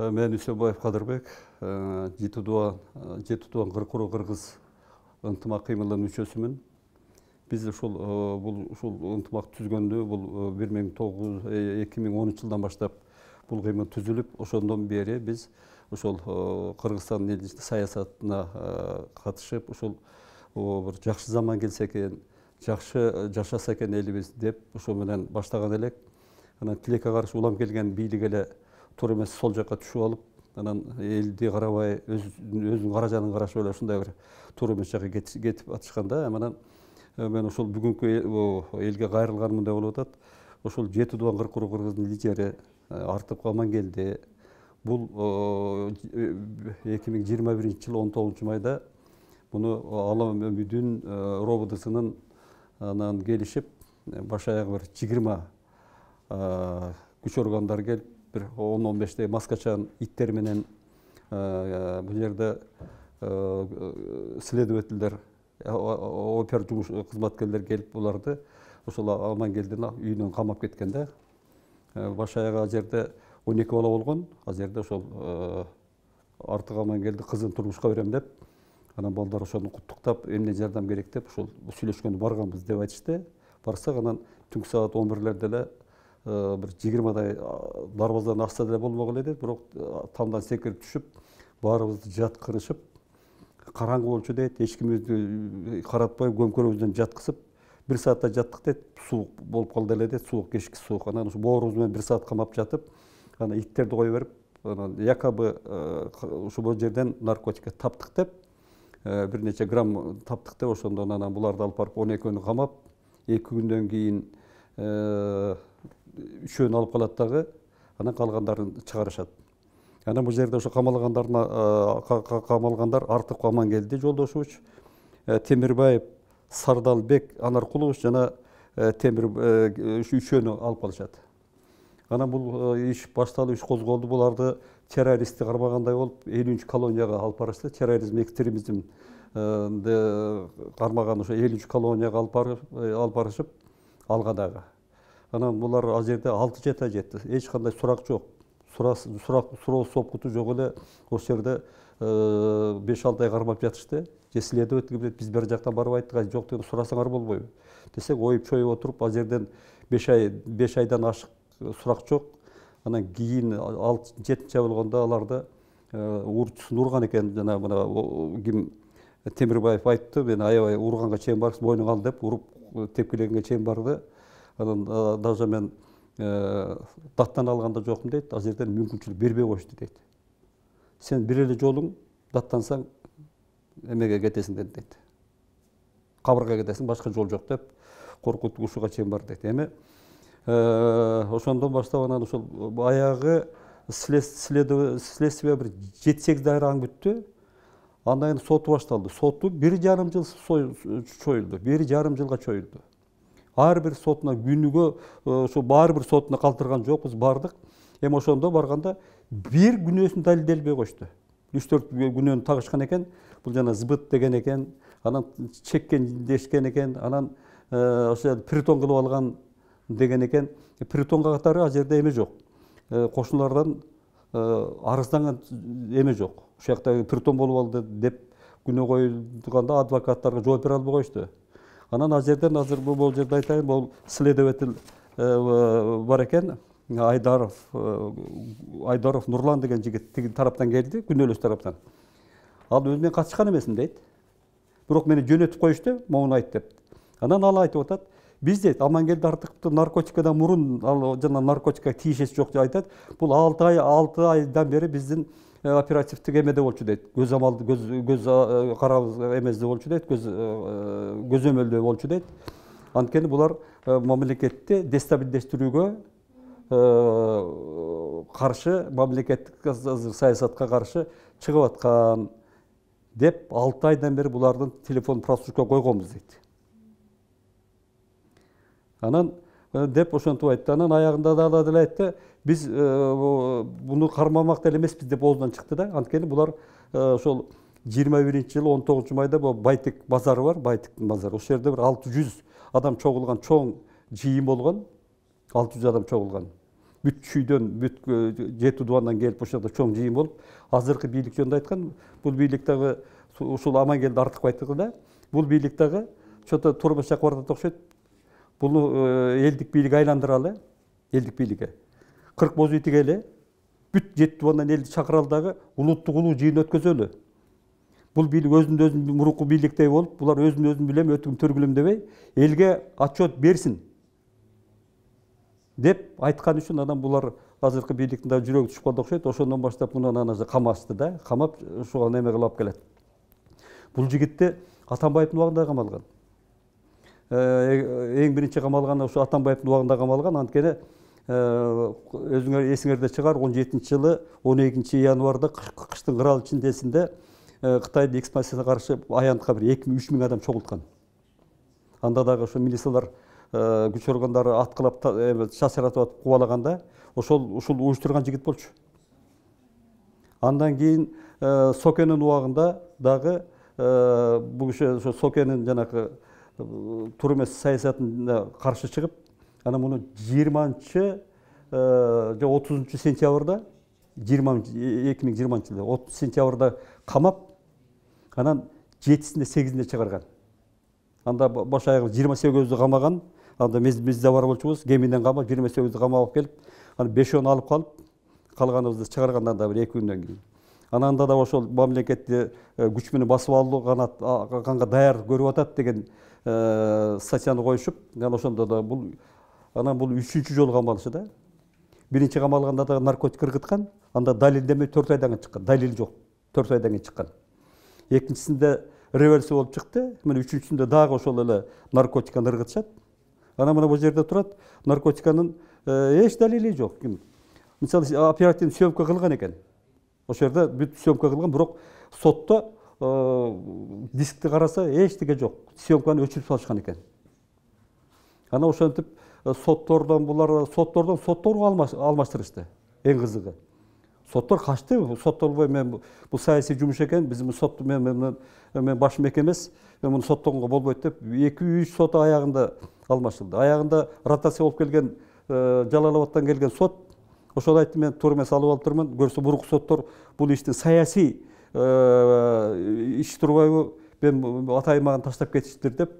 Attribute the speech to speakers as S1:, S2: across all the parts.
S1: Э, мен үсенбаев қадырбек жеті э, дуан жеті э, дуан қыркұры қырғыз ынтымақ қимылының мүшесімін біз ушул бул ушул ынтымак түзгөндө бул бир миң жылдан баштап бул кыймыл түзүлүп ошондон бери биз ошол кыргызстандын эл саясатына катышып ушул бир жакшы заман келсе экен жакшы жашаса экен элибиз деп ошо менен баштаган элек анан тилекке каршы улам келген бийлик эле туура эмес сол жака түшүп алып анан элди карабай өзүнүн каражатын карашып эле ушундай бир туура эмес жака кетип атышканда анан мен ушул бүгүнкү элге кайрылганмын деп ойлоп атат ушул жети дубан кырк куру кыргыздын лидери э, артып амангелди бул эки миң жыйырма биринчи жылы он тогузунчу майда муну алам үмүдүн э, робдсынын анан келишип э, баш аягы бир жыйырма күч органдар келип бір 10-15-те маскачан иттерменен бұл жерде следовательдер опер жұмыс қызметкерлер келіп оларды ошол амангелдин үйүнөн камап кеткен да баш аягы ал жерде он эки бала болгон ал жерде ошол артык амангелди кызын турмушка берем деп анан балдар ошону куттуктап эмне жардам керек деп ушул сүйлөшкөндө барганбыз деп айтышты барсак анан түнкү саат он бирлерде эле бір жиырмадай дарбаздан асса да болмаған еді бірақ тамдан секіріп түшіп барымызды жатқырышып қараңғы болчу дейді ешкім өзіне қаратпай көмкөрімізден жатқызып бір сағатта жаттық дейді суық болып қалды кечки суық кешкі суық ана менен бір сағат қамап жатып ана иттерді қоя беріп ана якобы ушу жерден наркотика таптық деп нече грамм таптық деп ошондон анан буларды алып барып он экөөнү камап эки күндөн кийин үшеуін алып қалады дағы анан қалғандарын шығарышады анан бұл жерде ошо қамалғандарына қамалғандар артық келді жолдошович темирбаев сардалбек анаркулович жана темир үчөөнү алып калышат анан бул иш башталып иш козголду буларды террористти кармагандай болуп элүүнчү колонияга алып барышты терроризм экстремизмди кармаган ошо элүүнчү колонияга алып барышып алга дагы анан булар ал жерде алты жети ай жетти эч кандай сурак жок суроо сопкуту жок эле ошол жерде беш алты ай кармап жатышты же следователь билет биз бер жактан барып айттык жок дегенде сурасаңар болбойбу десек оюп чоюп отуруп ал жерден беш ай беш айдан ашык сурак жок анан кийин жетинчи ай болгондо аларды урчусун урган экен жана мына ким темирбаев айтты мен аябай урганга чейин барыпсыз мойнуңа ал деп уруп тепкилегенге чейин барды анан даже мен э, даттан алган да жокмун дейт ал жерден мүмкүнчүлүк бербей коюшту дейт сен бир эле жолуң даттансаң эмеге кетесиң деди дейт кабырга кетесиң башка жол жок деп коркутуп ушуга чейин бар дейт эми э, ошондон баштап анан ошол баягы следствие бир жети сегиз дайра бүттү андан кийин соту башталды соту бир жарым жыл чоюлду бир жарым жылга чоюлду әрбір сотына күніге ошо сотына сотуна калтырган жокпуз бардык эми ошондо барганда бир күнөөсүн далилделбей кошту үч төрт күнөөнү тагышкан экен бул жана сбыт деген экен анан чеккен дешкен экен анан э, ошо притон кылып алган деген экен э, притонго катары ал жерде эме жок э, кошуналардан арызданган эме жок ушул жакта притон болуп алды деп күнөө коюлганда адвокаттарга жооп бере албай коюшту анан ал жерден азыр бул жерде айтайын бул следователь э, э, бар экен айдаров э, айдаров нурлан деген жигит тиги тараптан келди күнөөлөс тараптан ал өзү мен катышкан эмесмин дейт бирок мени жөнөтүп коюшту могуну айт деп анан ал айтып атат биз дейт амангелди артыковду наркотикадан мурун ал жана наркотикага тиешеси жок деп айтат бул алты ай алты айдан бери биздин оперативтік эмеде болчу дейт көз амалды көз көз карабыз эмезде болчу дейт көз көзөмөлдө болчу дейт анткени булар мамлекетти дестабилдештирүүгө каршы мамлекеттик саясатка каршы чыгып аткан деп алты айдан бери булардын телефон прослушка койгонбуз дейт анан деп ошентип айтты анан аягында дагы деле айтты биз буну кармамак деле эмеспиз деп оозунан чыкты да анткени булар ошол жыйырма биринчи жылы он тогузунчу майда могу байтек базары бар байтиктин базары ошол жерде бир алты жүз адам чогулган чоң жыйын болгон алты жүз адам чогулган бүт чүйдөн бүт жети дубандан келип ошол жерде чоң жыйын болуп азыркы бийлик жөнүндө айткан бул бийлик дагы ушул амангелди артыкбаевдики да бул бийлик дагы че то тормоз баратат окшойт бұл элдик бийлик айландыралы элдик бийлиги кырк боз үйтик эле бүт жети тубандан элди чакыралы дагы улуттук улуу жыйын өткөзөлү бул бийлик өзүн өзүн мурунку бийликтей болуп булар өзүн өзүн билем өтүгүм төргүлөм дебей элге отчет берсин деп айткан үчүн анан булар азыркы бийликтин дагы жүрөгү түшүп калды окшойт ошондон баштап муну анан камасты камашты да камап ушуга неме кылып алып келет бул жигитти атамбаевдин убагында камалган Э, э, ең бірінші қамалған осы атамбаевтың убагында қамалған анткени э, өзүңөр эсиңерде шығар 17 жылы 12 январда кыштын кырал чилдесинде кытайдын экспансиясына каршы аянтка бир эки үч миң адам чогулткан анда дагы ошо милициялар күч органдары аткылап чачыратып атып кубалаганда ошол ушул уюштурган жигит болчу андан кийин сокенин убагында дагы бул киши ошо сокенин жанакы тура емес саясатына қарсы шығып ана мұны жиырманшы э, же отызыншы сентябрьда жиырма екі мың жиырманшы жылы отыз сентябрьда қамап анан жетісінде сегізінде шығарған анда баш аягы жыйырма сегізді қамаған анда биз биз да бар болчубуз кеминен камап жыйырма сегизди камап келип анан бешөөнү алып калып калганыбызды шығарған да бир эки күндөн кийин ананда да ошол мамлекетти э, күч менен басып алууга даяр көрүп атат деген Э, статьяны коюшуп анан ошондо да бул анан бул үчүнчү жолу камалышы да биринчи камалганда дагы наркотик ыргыткан анда далилдеме төрт айдан кийин чыккан далил жок төрт айдан кийин чыккан экинчисинде революция болуп чыкты мына үчүнчүсүндө дагы ошол эле наркотиканы ыргытышат анан мына бул жерде турат наркотиканын эч далили жок ким мисалы оперативный съемка кылган экен ошол жерде бүт съемка кылган бирок сотто дискті қараса ештеңе жоқ съемканы өшіріп салышқан екен ана ошентип соттордон булар соттордон соттор алмаштырышты эң кызыгы соттор качты сотторбой мен бул саясий жумуш экен биз сот мен мен мен эмес мен муну соттогонго болбойт деп эки үч сот аягында алмашылды аягында ротация болуп келген жалал абадтан келген сот ошол айтты мен туура эмес алып алыптырмын көрсө мурунку соттор бул иштин саясий Э, иш турбайбы мен атайым маған таштап кетиштир деп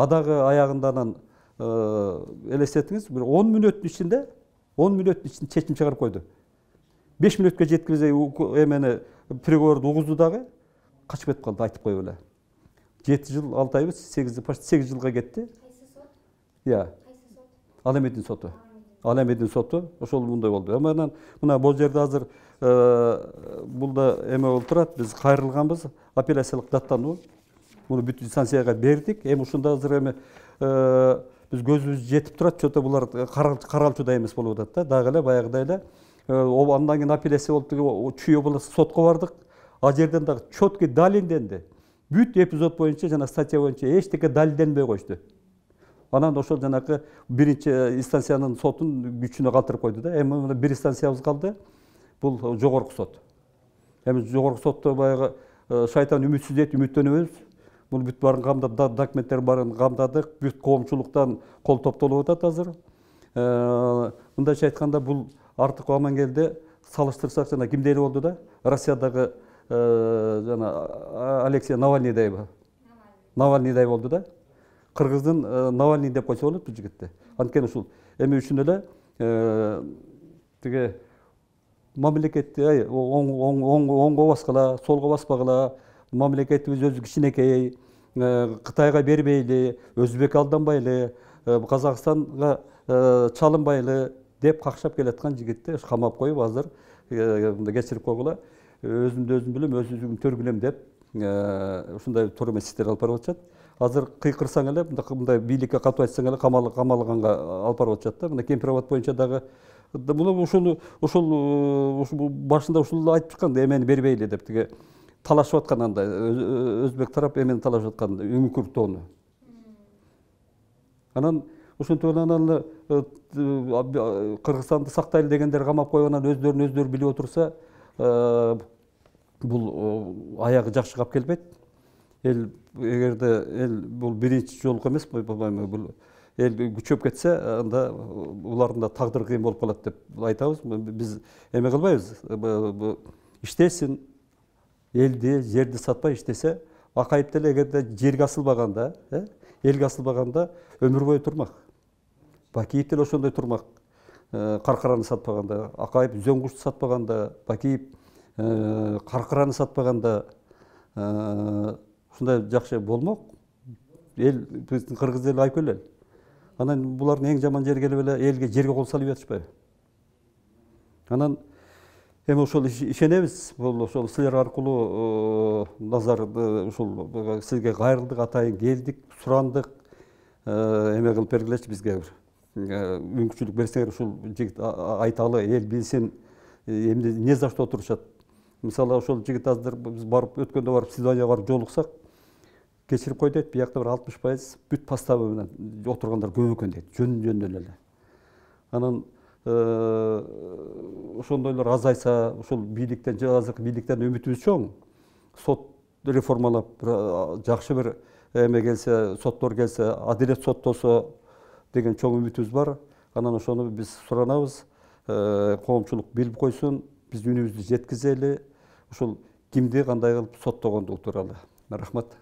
S1: адағы аягында анан элестетиңиз бир он мүнөттүн ичинде он мүнөттүн ичинде чечим чыгарып койду беш мүнөткө жеткизбей эмени приговорду угузду дагы качып кетип калды айтып коюп эле жети жыл алты айбы сегиз почти сегиз жылга кетти иә аламедин соту аламедин соту ошол мындай болду анан мына бул жерде азыр Э, да эме болуп турат биз кайрылганбыз апелляциялык даттануу муну бүт инстанцияга бердик эми ушунда азыр эми э, биз көзүбүз жетип турат че то булар э, каралчудай эмес болуп атат да дагы эле баягыдай эле андан кийин апелляция болуп чүй болуп сотко бардык ал жерден дагы четкий далилденди бүт эпизод боюнча жана статья боюнча эчтеке далилденбей коюшту анан ошол жанакы биринчи инстанциянын сотун күчүнө калтырып койду да эми бир инстанциябыз калды бұл жоғарғы сот эми жогорку сотто баягы шайтан үмүтсүздөйт үмүттөнөбүз муну бүт баарын камдап документтер баарын камдадык бүт коомчулуктан кол топтолуп атат азыр ә, мындайча айтканда бул артык амангелде салыштырсак жана кимдей эле болду да россиядагы жана алексей навальныйдайбы навальныйдай болду да кыргыздын навальный деп койсо болот бул жигитти анткени ушул эми үчүн эле тиги мамлекетти оңға баскыла солға баспагыла мамлекетибиз өзү кичинекей кытайга э, бербейли өзбек алданбайлы казакстанга э, чалынбайлы э, деп какшап келаткан жигитти камап коюп азыр кечирип койгула өзүмдү өзүм билем өзүм төргүлөм деп ушундай туура иштерди алып барып атышат азыр кыйкырсаң эле мындай бийликке катуу айтсаң эле камалганга алып барып атышат да мына кемпир абад боюнча дагы мына ошол ошол башында ушул айтып чыккан да эмени бербейли деп тиги талашып аткан анда э, э, өзбек тарап эмени талашып аткан үңкүр тоону анан ошентип анан э, аны кыргызстанды сактайлы дегендер камап коюп анан өздөрүн өздөрү билип отурса бул аягы жакшы кап келбейт эл эгерде эл бул биринчи жолку эмес по моему бул ел күчөп кетсе анда булардын да тагдыры кыйын болуп калат деп айтабыз биз эме кылбайбыз иштесин элди жерди сатпай иштесе акайып деле эгерде жерге асылбаганда элге асылбаганда өмүр бою турмак бакиев деле ошондой турмак каркараны сатпаганда акайып үзөң кушту сатпаганда бакиев каркараны сатпаганда ушундай жакшы болмок эл биздин кыргыз эли айкөл эл анан булардын эң жаман келип эле элге жерге кол салып жатышпайбы анан эми ошол ишенебиз бул ошол силер аркылуу назарды ушул сизге кайрылдык атайын келдик сурандык эме кылып бергилечи бизге бир мүмкүнчүлүк берсеңер ушул жигит айталы эл билсин эмне не за что отурушат мисалы ошол жигит азыр биз барып өткөндө барып свиданияга барып жолуксак кешіріп қой дейді бияқта бір алпыс пайыз бүт поставамен отырғандар көп екен дейді жөн э, эле анан ошондойлор азайса ушул бийликтен азыркы бийликтен үмүтүбүз чоң сот реформалап бір э, жакшы бир эме келсе соттор келсе адилет соттосо деген чоң үмүтүбүз бар анан ошону биз суранабыз э, коомчулук билип койсун биз үнүбүздү жеткизели ушул кимди кандай кылып соттогондугу тууралуу рахмат